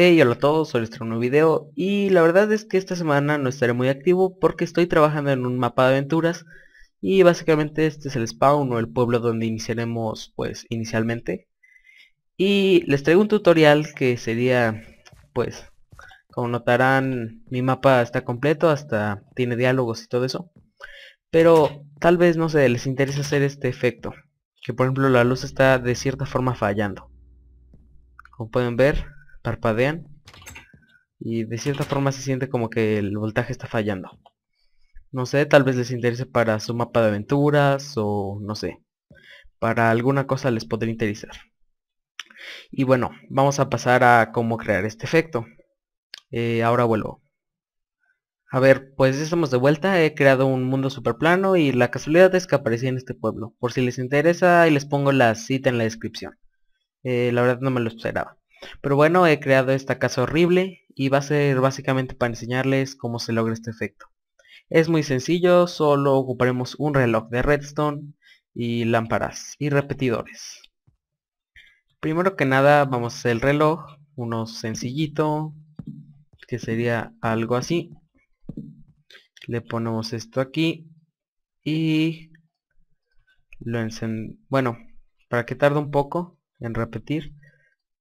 Hey, hola a todos, soy les nuevo video y la verdad es que esta semana no estaré muy activo porque estoy trabajando en un mapa de aventuras y básicamente este es el spawn o el pueblo donde iniciaremos pues inicialmente y les traigo un tutorial que sería pues como notarán mi mapa está completo hasta tiene diálogos y todo eso pero tal vez no sé les interesa hacer este efecto que por ejemplo la luz está de cierta forma fallando como pueden ver parpadean y de cierta forma se siente como que el voltaje está fallando. No sé, tal vez les interese para su mapa de aventuras o no sé. Para alguna cosa les podría interesar. Y bueno, vamos a pasar a cómo crear este efecto. Eh, ahora vuelvo. A ver, pues ya estamos de vuelta, he creado un mundo super plano y la casualidad es que aparecí en este pueblo. Por si les interesa, y les pongo la cita en la descripción. Eh, la verdad no me lo esperaba. Pero bueno, he creado esta casa horrible y va a ser básicamente para enseñarles cómo se logra este efecto. Es muy sencillo, solo ocuparemos un reloj de redstone y lámparas y repetidores. Primero que nada vamos a hacer el reloj, uno sencillito, que sería algo así. Le ponemos esto aquí y lo encendemos. Bueno, para que tarde un poco en repetir,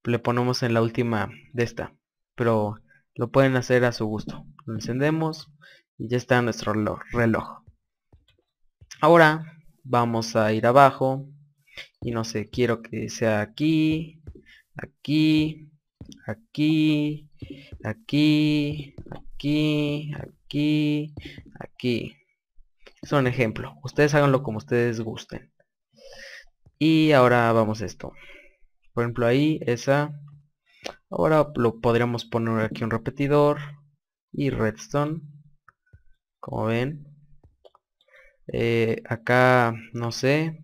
le ponemos en la última de esta. Pero lo pueden hacer a su gusto. Lo encendemos y ya está nuestro reloj. Ahora vamos a ir abajo. Y no sé, quiero que sea aquí, aquí, aquí, aquí, aquí, aquí, aquí. Es un ejemplo. Ustedes háganlo como ustedes gusten. Y ahora vamos esto. Por ejemplo ahí, esa. Ahora lo podríamos poner aquí un repetidor y redstone. Como ven. Eh, acá, no sé.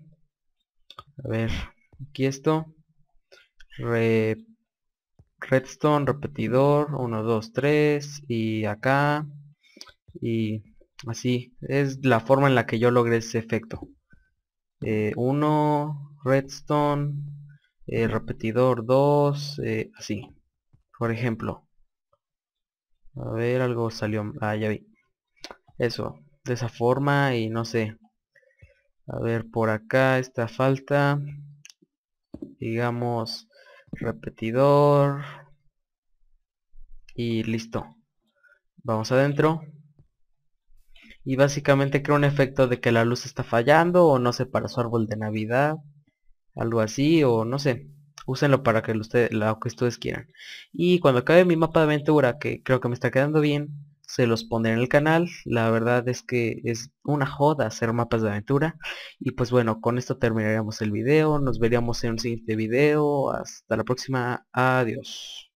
A ver, aquí esto. redstone, repetidor, 1, 2, 3. Y acá. Y así. Es la forma en la que yo logré ese efecto. 1, eh, redstone, eh, repetidor 2, eh, así. Por ejemplo. A ver, algo salió. Ah, ya vi. Eso, de esa forma y no sé. A ver, por acá esta falta. Digamos, repetidor. Y listo. Vamos adentro. Y básicamente crea un efecto de que la luz está fallando o no se para su árbol de Navidad algo así o no sé úsenlo para que usted, lo que ustedes quieran y cuando acabe mi mapa de aventura que creo que me está quedando bien se los pondré en el canal la verdad es que es una joda hacer mapas de aventura y pues bueno con esto terminaríamos el video nos veríamos en un siguiente video hasta la próxima adiós